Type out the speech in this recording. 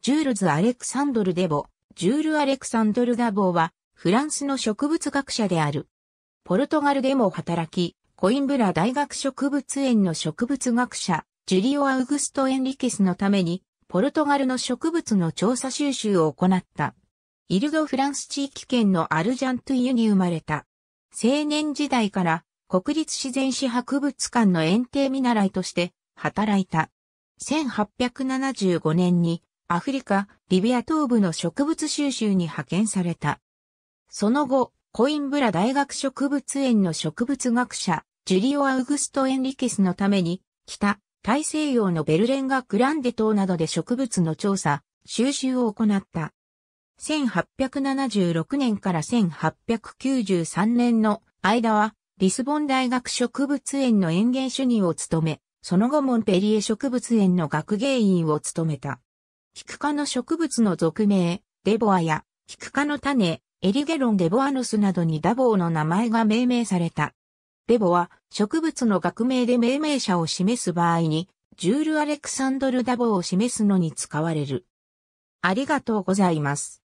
ジュールズ・アレクサンドル・デボ、ジュール・アレクサンドル・ダボーは、フランスの植物学者である。ポルトガルでも働き、コインブラ大学植物園の植物学者、ジュリオ・アウグスト・エンリケスのために、ポルトガルの植物の調査収集を行った。イルド・フランス地域圏のアルジャントゥイユに生まれた。青年時代から国立自然史博物館の園庭見習いとして働いた。1875年にアフリカ、リビア東部の植物収集に派遣された。その後、コインブラ大学植物園の植物学者、ジュリオ・アウグスト・エンリケスのために、北、大西洋のベルレンガ・グランデ島などで植物の調査、収集を行った。1876年から1893年の間は、リスボン大学植物園の園芸主任を務め、その後モンペリエ植物園の学芸員を務めた。キク科の植物の俗名、デボアや、キク科の種、エリゲロンデボアノスなどにダボーの名前が命名された。デボは植物の学名で命名者を示す場合に、ジュール・アレクサンドル・ダボを示すのに使われる。ありがとうございます。